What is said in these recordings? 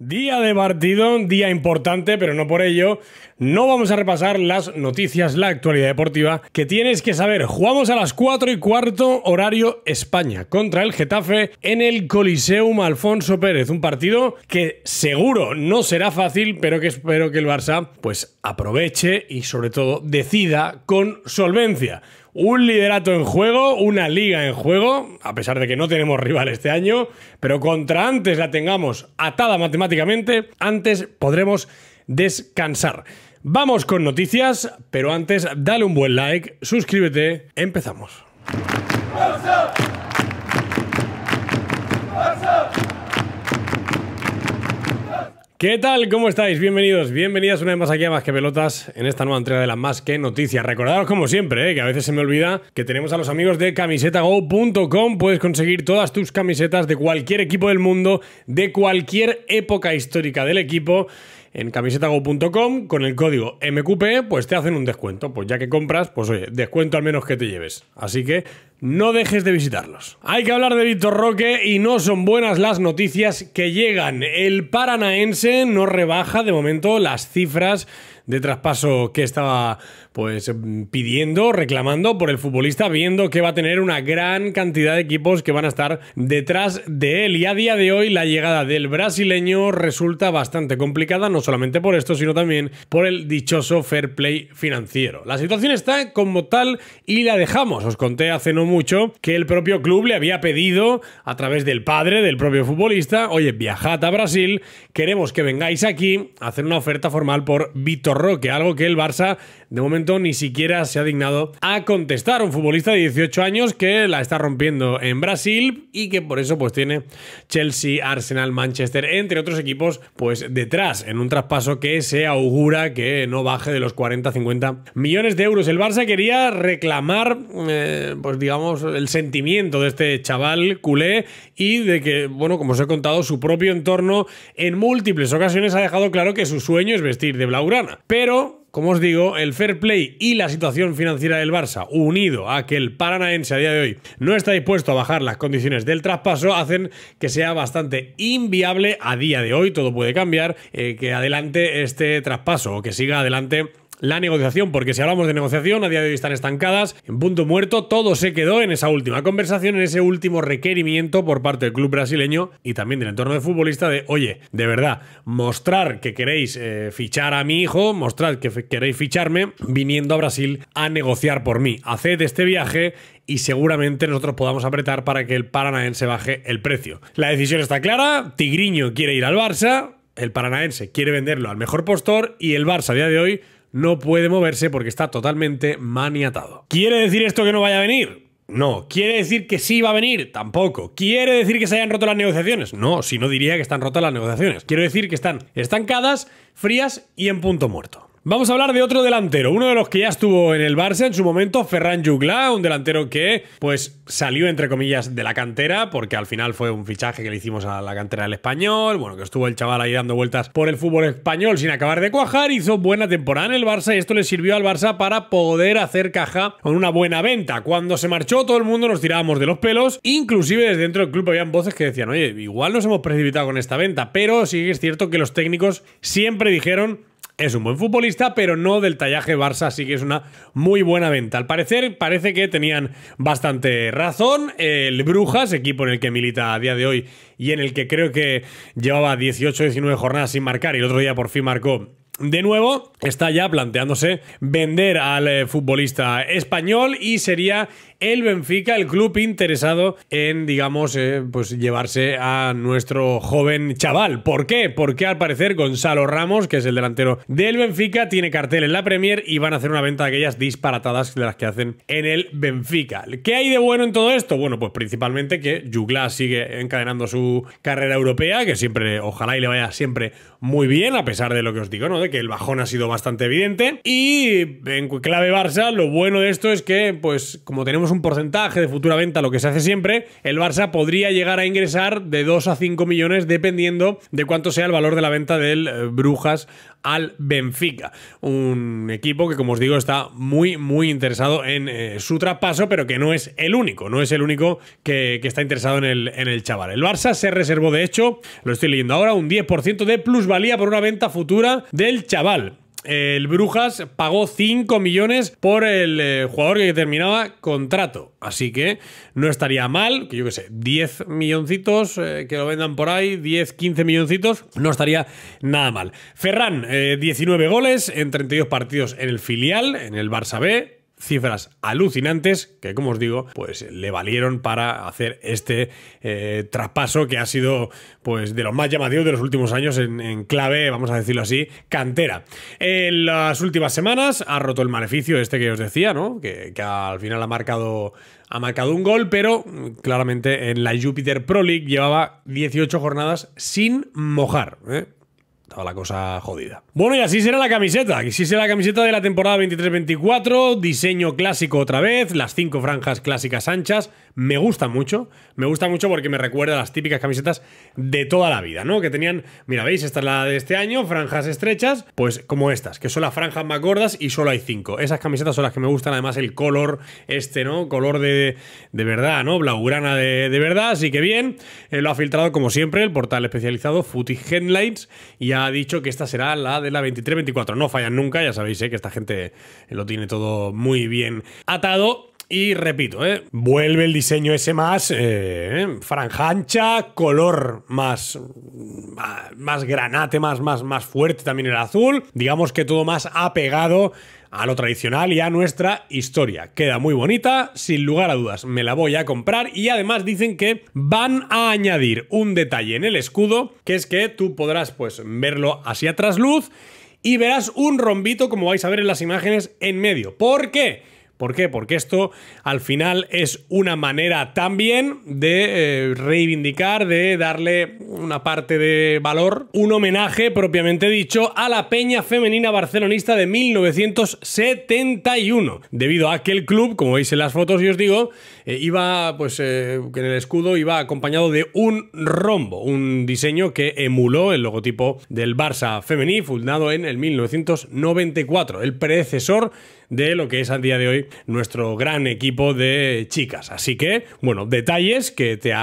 Día de partido, día importante, pero no por ello. No vamos a repasar las noticias, la actualidad deportiva que tienes que saber. Jugamos a las 4 y cuarto horario España contra el Getafe en el Coliseum Alfonso Pérez. Un partido que seguro no será fácil, pero que espero que el Barça pues aproveche y sobre todo decida con solvencia un liderato en juego, una liga en juego, a pesar de que no tenemos rival este año, pero contra antes la tengamos atada matemáticamente, antes podremos descansar. Vamos con noticias, pero antes dale un buen like, suscríbete, empezamos. ¿Qué tal? ¿Cómo estáis? Bienvenidos, bienvenidas una vez más aquí a Más que Pelotas en esta nueva entrega de las Más que Noticias. Recordaros como siempre, ¿eh? que a veces se me olvida que tenemos a los amigos de camisetago.com. Puedes conseguir todas tus camisetas de cualquier equipo del mundo, de cualquier época histórica del equipo. En camisetago.com con el código MQP pues te hacen un descuento. Pues ya que compras, pues oye, descuento al menos que te lleves. Así que no dejes de visitarlos. Hay que hablar de Víctor Roque y no son buenas las noticias que llegan. El paranaense no rebaja de momento las cifras de traspaso que estaba pues pidiendo, reclamando por el futbolista, viendo que va a tener una gran cantidad de equipos que van a estar detrás de él. Y a día de hoy la llegada del brasileño resulta bastante complicada, no solamente por esto, sino también por el dichoso fair play financiero. La situación está como tal y la dejamos. Os conté hace no mucho que el propio club le había pedido a través del padre del propio futbolista, oye, viajad a Brasil, queremos que vengáis aquí a hacer una oferta formal por Vitor que algo que el Barça de momento ni siquiera se ha dignado a contestar. Un futbolista de 18 años que la está rompiendo en Brasil y que por eso pues tiene Chelsea, Arsenal, Manchester, entre otros equipos pues detrás en un traspaso que se augura que no baje de los 40-50 millones de euros. El Barça quería reclamar eh, pues digamos el sentimiento de este chaval culé y de que bueno como os he contado su propio entorno en múltiples ocasiones ha dejado claro que su sueño es vestir de blaugrana. Pero, como os digo, el fair play y la situación financiera del Barça, unido a que el paranaense a día de hoy no está dispuesto a bajar las condiciones del traspaso, hacen que sea bastante inviable a día de hoy, todo puede cambiar, eh, que adelante este traspaso o que siga adelante la negociación, porque si hablamos de negociación, a día de hoy están estancadas, en punto muerto, todo se quedó en esa última conversación, en ese último requerimiento por parte del club brasileño y también del entorno de futbolista de, oye, de verdad, mostrar que queréis eh, fichar a mi hijo, mostrar que queréis ficharme, viniendo a Brasil a negociar por mí. Haced este viaje y seguramente nosotros podamos apretar para que el paranaense baje el precio. La decisión está clara, Tigriño quiere ir al Barça, el paranaense quiere venderlo al mejor postor y el Barça a día de hoy no puede moverse porque está totalmente maniatado. ¿Quiere decir esto que no vaya a venir? No. ¿Quiere decir que sí va a venir? Tampoco. ¿Quiere decir que se hayan roto las negociaciones? No, si no diría que están rotas las negociaciones. Quiero decir que están estancadas, frías y en punto muerto. Vamos a hablar de otro delantero, uno de los que ya estuvo en el Barça en su momento, Ferran Jugla, un delantero que pues salió entre comillas de la cantera porque al final fue un fichaje que le hicimos a la cantera del español, bueno, que estuvo el chaval ahí dando vueltas por el fútbol español sin acabar de cuajar, hizo buena temporada en el Barça y esto le sirvió al Barça para poder hacer caja con una buena venta. Cuando se marchó todo el mundo nos tirábamos de los pelos, inclusive desde dentro del club habían voces que decían, oye, igual nos hemos precipitado con esta venta, pero sí que es cierto que los técnicos siempre dijeron es un buen futbolista, pero no del tallaje Barça, así que es una muy buena venta. Al parecer, parece que tenían bastante razón. El Brujas, equipo en el que milita a día de hoy y en el que creo que llevaba 18-19 jornadas sin marcar y el otro día por fin marcó de nuevo, está ya planteándose vender al eh, futbolista español y sería el Benfica, el club interesado en, digamos, eh, pues llevarse a nuestro joven chaval. ¿Por qué? Porque al parecer Gonzalo Ramos, que es el delantero del Benfica, tiene cartel en la Premier y van a hacer una venta de aquellas disparatadas de las que hacen en el Benfica. ¿Qué hay de bueno en todo esto? Bueno, pues principalmente que Jugla sigue encadenando su carrera europea, que siempre, ojalá y le vaya siempre muy bien, a pesar de lo que os digo, ¿no? De que el bajón ha sido bastante evidente. Y en clave Barça, lo bueno de esto es que, pues, como tenemos un porcentaje de futura venta, lo que se hace siempre, el Barça podría llegar a ingresar de 2 a 5 millones dependiendo de cuánto sea el valor de la venta del eh, Brujas al Benfica. Un equipo que, como os digo, está muy, muy interesado en eh, su traspaso, pero que no es el único, no es el único que, está interesado en el, en el chaval. El Barça se reservó, de hecho, lo estoy leyendo ahora, un 10% de plusvalía por una venta futura del chaval el Brujas pagó 5 millones por el eh, jugador que terminaba contrato. Así que no estaría mal, que yo qué sé, 10 milloncitos eh, que lo vendan por ahí, 10, 15 milloncitos, no estaría nada mal. Ferran, 19 eh, goles en 32 partidos en el filial, en el Barça B, cifras alucinantes que, como os digo, pues le valieron para hacer este eh, traspaso que ha sido pues de los más llamativos de los últimos años en, clave, vamos a decirlo así, cantera. En las últimas semanas ha roto el maleficio este que os decía, ¿no? Que, al final ha marcado ha marcado un gol, pero mm, claramente en la Jupiter Pro League llevaba 18 jornadas sin mojar. ¿eh? Estaba la cosa jodida. Bueno, y así será la camiseta. Así será la camiseta de la temporada 23-24. Diseño clásico otra vez. Las cinco franjas clásicas anchas. Me gusta mucho. Me gusta mucho porque me recuerda a las típicas camisetas de toda la vida, ¿no? Que tenían, mira, veis, esta es la de este año, franjas estrechas. Pues como estas, que son las franjas más gordas y solo hay cinco. Esas camisetas son las que me gustan. Además, el color este, ¿no? Color de, verdad, ¿no? Blaugrana de, verdad. Así que bien. Eh, lo ha filtrado, como siempre, el portal especializado Footy Headlines. Y ha ha dicho que esta será la de la 23-24. No fallan nunca, ya sabéis eh, que esta gente eh, lo tiene todo muy bien atado. Y repito, ¿eh? vuelve el diseño ese más eh, franjancha, color más, más granate, más, más, más fuerte también el azul. Digamos que todo más apegado a lo tradicional y a nuestra historia. Queda muy bonita, sin lugar a dudas, me la voy a comprar y además dicen que van a añadir un detalle en el escudo, que es que tú podrás pues verlo hacia trasluz y verás un rombito como vais a ver en las imágenes en medio. ¿Por qué? ¿Por qué? Porque esto al final es una manera también de eh, reivindicar, de darle una parte de valor, un homenaje propiamente dicho a la peña femenina barcelonista de 1971, debido a que el club, como veis en las fotos y os digo, eh, iba pues eh, en el escudo iba acompañado de un rombo, un diseño que emuló el logotipo del Barça femení fundado en el 1994, el predecesor de lo que es al día de hoy nuestro gran equipo de chicas. Así que, bueno, detalles que te, te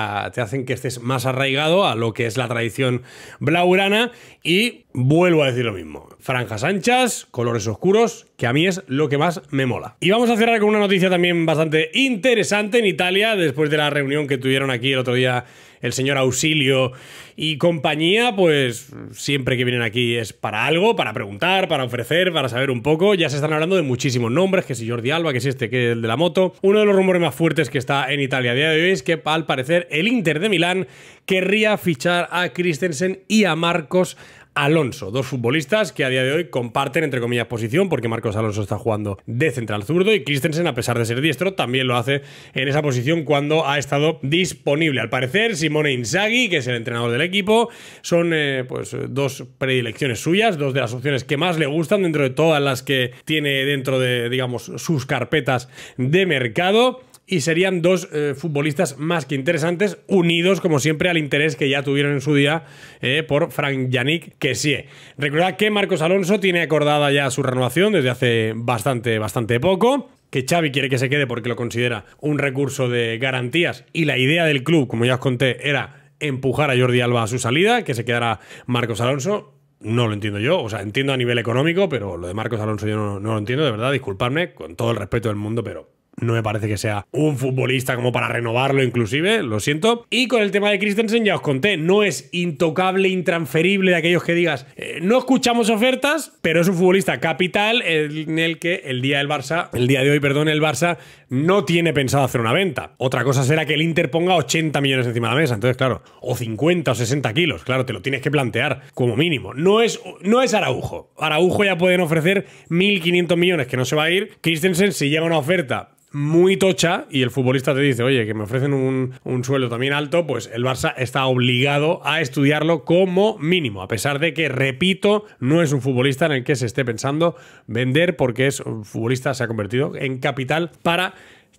hacen que estés más arraigado a lo que es la tradición blaurana y vuelvo a decir lo mismo. Franjas anchas, colores oscuros, que a mí es lo que más me mola. Y vamos a cerrar con una noticia también bastante interesante en Italia, después de la reunión que tuvieron aquí el otro día el señor Auxilio y compañía, pues siempre que vienen aquí es para algo, para preguntar, para ofrecer, para saber un poco. Ya se están hablando de muchísimos nombres, que si Jordi Alba, que si este, que el de la moto. Uno de los rumores más fuertes que está en Italia a día de hoy es que al parecer el Inter de Milán querría fichar a Christensen y a Marcos Alonso, dos futbolistas que a día de hoy comparten, entre comillas, posición, porque Marcos Alonso está jugando de central zurdo y Christensen, a pesar de ser diestro, también lo hace en esa posición cuando ha estado disponible. Al parecer, Simone Inzaghi, que es el entrenador del equipo, son eh, pues, dos predilecciones suyas, dos de las opciones que más le gustan dentro de todas las que tiene dentro de, digamos, sus carpetas de mercado y serían dos eh, futbolistas más que interesantes, unidos como siempre al interés que ya tuvieron en su día eh, por Frank Yannick Kessie. Recordad que Marcos Alonso tiene acordada ya su renovación desde hace bastante, bastante poco que Xavi quiere que se quede porque lo considera un recurso de garantías y la idea del club, como ya os conté, era empujar a Jordi Alba a su salida, que se quedara Marcos Alonso. No lo entiendo yo, o sea, entiendo a nivel económico, pero lo de Marcos Alonso yo no, no lo entiendo, de verdad, disculpadme, con todo el respeto del mundo, pero no me parece que sea un futbolista como para renovarlo inclusive, lo siento. Y con el tema de Christensen ya os conté, no es intocable, intransferible de aquellos que digas, eh, no escuchamos ofertas, pero es un futbolista capital en el que el día del Barça, el día de hoy, perdón, el Barça no tiene pensado hacer una venta. Otra cosa será que el Inter ponga 80 millones encima de la mesa, entonces claro, o 50 o 60 kilos, claro, te lo tienes que plantear como mínimo. No es, no es Araujo. Araujo ya pueden ofrecer 1.500 millones que no se va a ir. Christensen si llega una oferta muy tocha y el futbolista te dice, oye, que me ofrecen un, un sueldo también alto, pues el Barça está obligado a estudiarlo como mínimo, a pesar de que, repito, no es un futbolista en el que se esté pensando vender porque es un futbolista, se ha convertido en capital para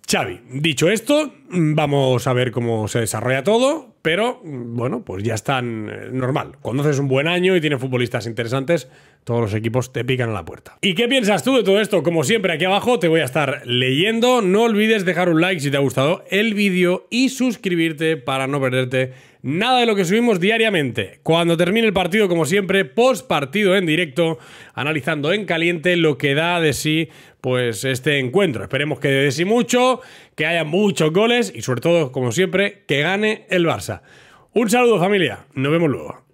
Xavi. Dicho esto, vamos a ver cómo se desarrolla todo, pero bueno, pues ya están eh, normal. Cuando haces un buen año y tienes futbolistas interesantes, todos los equipos te pican a la puerta. ¿Y qué piensas tú de todo esto? Como siempre, aquí abajo te voy a estar leyendo. No olvides dejar un like si te ha gustado el vídeo y suscribirte para no perderte nada de lo que subimos diariamente. Cuando termine el partido, como siempre, post partido en directo, analizando en caliente lo que da de sí pues este encuentro. Esperemos que de sí mucho, que haya muchos goles y sobre todo, como siempre, que gane el Barça. Un saludo familia, nos vemos luego.